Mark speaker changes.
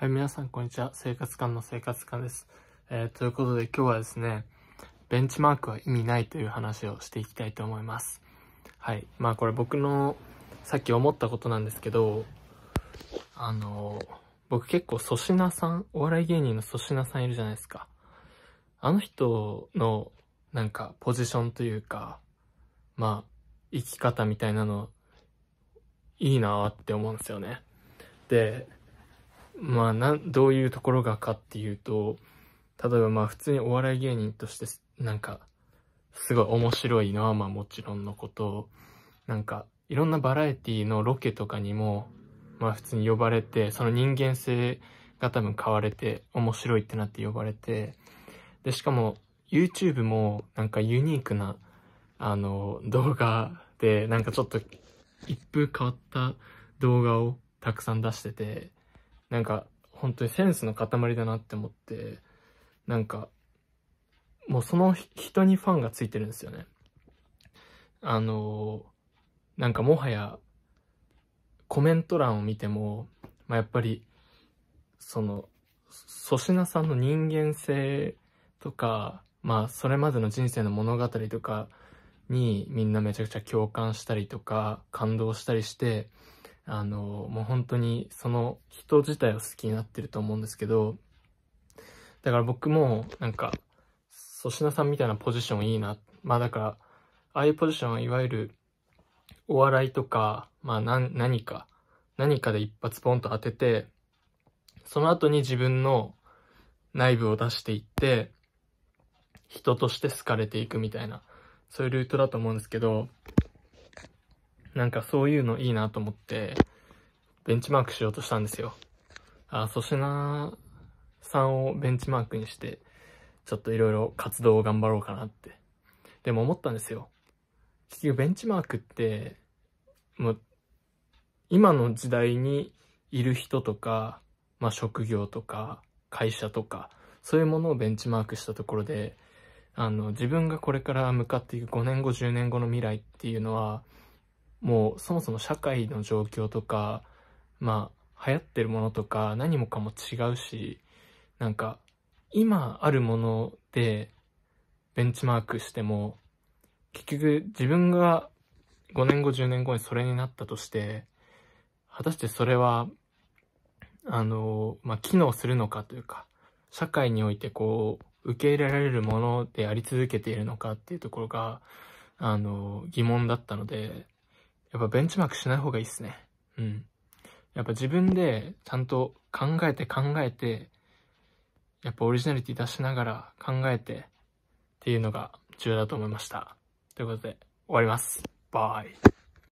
Speaker 1: はい、皆さん、こんにちは。生活館の生活館です。えー、ということで、今日はですね、ベンチマークは意味ないという話をしていきたいと思います。はい。まあ、これ僕の、さっき思ったことなんですけど、あの、僕結構粗品さん、お笑い芸人の粗品さんいるじゃないですか。あの人の、なんか、ポジションというか、まあ、生き方みたいなの、いいなって思うんですよね。で、まあなどういうところがかっていうと例えばまあ普通にお笑い芸人としてなんかすごい面白いのはまあもちろんのことなんかいろんなバラエティのロケとかにもまあ普通に呼ばれてその人間性が多分買われて面白いってなって呼ばれてでしかも YouTube もなんかユニークなあの動画でなんかちょっと一風変わった動画をたくさん出しててなんか、本当にセンスの塊だなって思って、なんか、もうその人にファンがついてるんですよね。あのなんかもはや、コメント欄を見ても、まあ、やっぱり、その、粗品さんの人間性とか、まあ、それまでの人生の物語とかにみんなめちゃくちゃ共感したりとか、感動したりして、あの、もう本当にその人自体を好きになってると思うんですけど、だから僕もなんか、粗品さんみたいなポジションいいな。まあだから、ああいうポジションはいわゆる、お笑いとか、まあ何、何か、何かで一発ポンと当てて、その後に自分の内部を出していって、人として好かれていくみたいな、そういうルートだと思うんですけど、なんかそういうのいいなと思って、ベンチマークしようとしたんですよ。あ、粗品さんをベンチマークにして、ちょっといろいろ活動を頑張ろうかなって。でも思ったんですよ。結局ベンチマークって、もう、今の時代にいる人とか、まあ職業とか、会社とか、そういうものをベンチマークしたところで、あの、自分がこれから向かっていく5年後、10年後の未来っていうのは、もうそもそも社会の状況とか、まあ、流行ってるものとか何もかも違うし、なんか、今あるものでベンチマークしても、結局自分が5年後、10年後にそれになったとして、果たしてそれは、あの、まあ、機能するのかというか、社会においてこう、受け入れられるものであり続けているのかっていうところが、あの、疑問だったので、やっぱベンチマークしない方がいいっすね。うん。やっぱ自分でちゃんと考えて考えて、やっぱオリジナリティ出しながら考えてっていうのが重要だと思いました。ということで終わります。バイ。